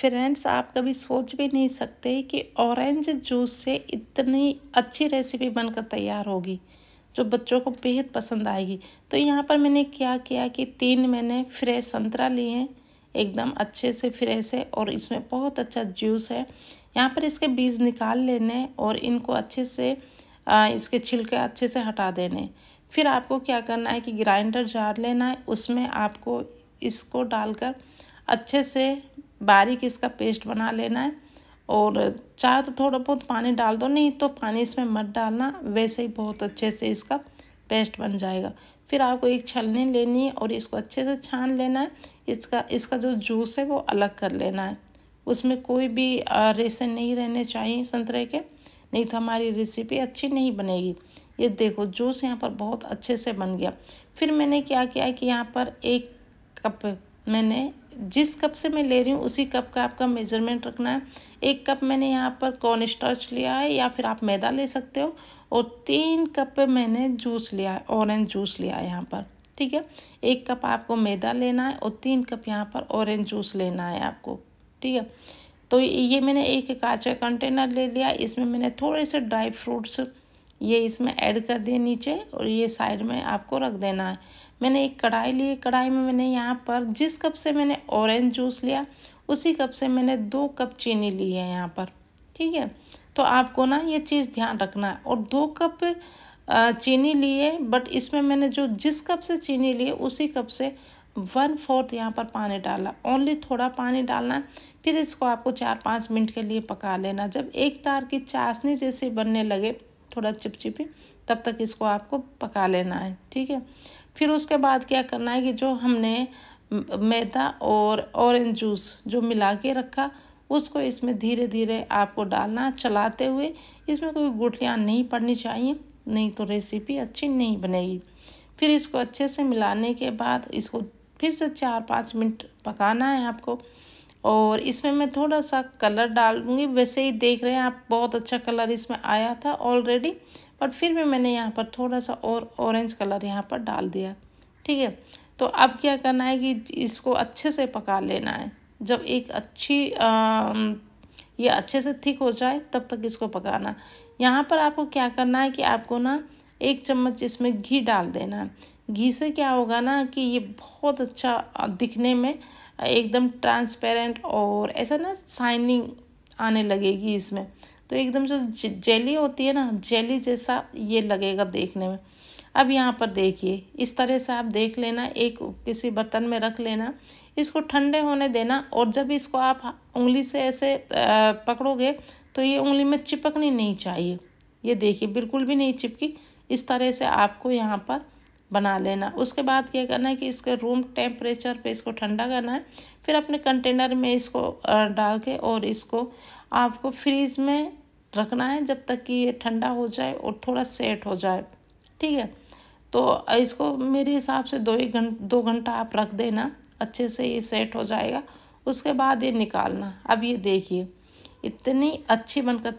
friends आप कभी सोच भी नहीं सकते कि ऑरेंज जूस से इतनी अच्छी रेसिपी बनकर तैयार होगी जो बच्चों को बेहद पसंद आएगी तो यहाँ पर मैंने क्या किया कि तीन मैंने फ्रेश संतरा लिए हैं एकदम अच्छे से फ्रेश है और इसमें बहुत अच्छा जूस है यहाँ पर इसके बीज निकाल लेने और इनको अच्छे से इसके छिलके अच्छे से हटा देने फिर आपको क्या करना है कि ग्राइंडर जार लेना है उसमें आपको इसको डालकर अच्छे से बारीक इसका पेस्ट बना लेना है और चाहे तो थोड़ा बहुत पानी डाल दो नहीं तो पानी इसमें मत डालना वैसे ही बहुत अच्छे से इसका पेस्ट बन जाएगा फिर आपको एक छलनी लेनी है और इसको अच्छे से छान लेना है इसका इसका जो जूस है वो अलग कर लेना है उसमें कोई भी रेसे नहीं रहने चाहिए संतरे के नहीं तो हमारी रेसिपी अच्छी नहीं बनेगी ये देखो जूस यहाँ पर बहुत अच्छे से बन गया फिर मैंने क्या किया कि यहाँ पर एक कप मैंने जिस कप से मैं ले रही हूँ उसी कप का आपका मेज़रमेंट रखना है एक कप मैंने यहाँ पर कॉर्न स्टार्च लिया है या फिर आप मैदा ले सकते हो और तीन कप मैंने जूस लिया है ऑरेंज जूस लिया है यहाँ पर ठीक है एक कप आपको मैदा लेना है और तीन कप यहाँ पर ऑरेंज जूस लेना है आपको ठीक है तो ये मैंने एक कांच का कंटेनर ले लिया इसमें मैंने थोड़े से ड्राई फ्रूट्स ये इसमें ऐड कर दिए नीचे और ये साइड में आपको रख देना है मैंने एक कढ़ाई ली कढ़ाई में मैंने यहाँ पर जिस कप से मैंने ऑरेंज जूस लिया उसी कप से मैंने दो कप चीनी ली है यहाँ पर ठीक है तो आपको ना ये चीज़ ध्यान रखना है और दो कप चीनी लिए बट इसमें मैंने जो जिस कप से चीनी लिए उसी कप से वन फोर्थ यहाँ पर पानी डाला ओनली थोड़ा पानी डालना है फिर इसको आपको चार पाँच मिनट के लिए पका लेना जब एक तार की चाशनी जैसे बनने लगे थोड़ा चिपचिपी तब तक इसको आपको पका लेना है ठीक है फिर उसके बाद क्या करना है कि जो हमने मैदा और ऑरेंज जूस जो मिला के रखा उसको इसमें धीरे धीरे आपको डालना चलाते हुए इसमें कोई गुटियाँ नहीं पड़नी चाहिए नहीं तो रेसिपी अच्छी नहीं बनेगी फिर इसको अच्छे से मिलाने के बाद इसको फिर से चार पाँच मिनट पकाना है आपको और इसमें मैं थोड़ा सा कलर डालूँगी वैसे ही देख रहे हैं आप बहुत अच्छा कलर इसमें आया था ऑलरेडी बट फिर भी मैंने यहाँ पर थोड़ा सा और ऑरेंज कलर यहाँ पर डाल दिया ठीक है तो अब क्या करना है कि इसको अच्छे से पका लेना है जब एक अच्छी ये अच्छे से थिक हो जाए तब तक इसको पकाना यहाँ पर आपको क्या करना है कि आपको ना एक चम्मच इसमें घी डाल देना है घी से क्या होगा ना कि ये बहुत अच्छा दिखने में एकदम ट्रांसपेरेंट और ऐसा ना शाइनिंग आने लगेगी इसमें तो एकदम जो जेली होती है ना जेली जैसा ये लगेगा देखने में अब यहाँ पर देखिए इस तरह से आप देख लेना एक किसी बर्तन में रख लेना इसको ठंडे होने देना और जब इसको आप उंगली से ऐसे पकड़ोगे तो ये उंगली में चिपकनी नहीं चाहिए ये देखिए बिल्कुल भी नहीं चिपकी इस तरह से आपको यहाँ पर बना लेना उसके बाद क्या करना है कि इसके रूम टेम्परेचर पे इसको ठंडा करना है फिर अपने कंटेनर में इसको डाल के और इसको आपको फ्रीज में रखना है जब तक कि ये ठंडा हो जाए और थोड़ा सेट हो जाए ठीक है तो इसको मेरे हिसाब से दो ही घंट दो घंटा आप रख देना अच्छे से ये सेट हो जाएगा उसके बाद ये निकालना अब ये देखिए इतनी अच्छी बनकर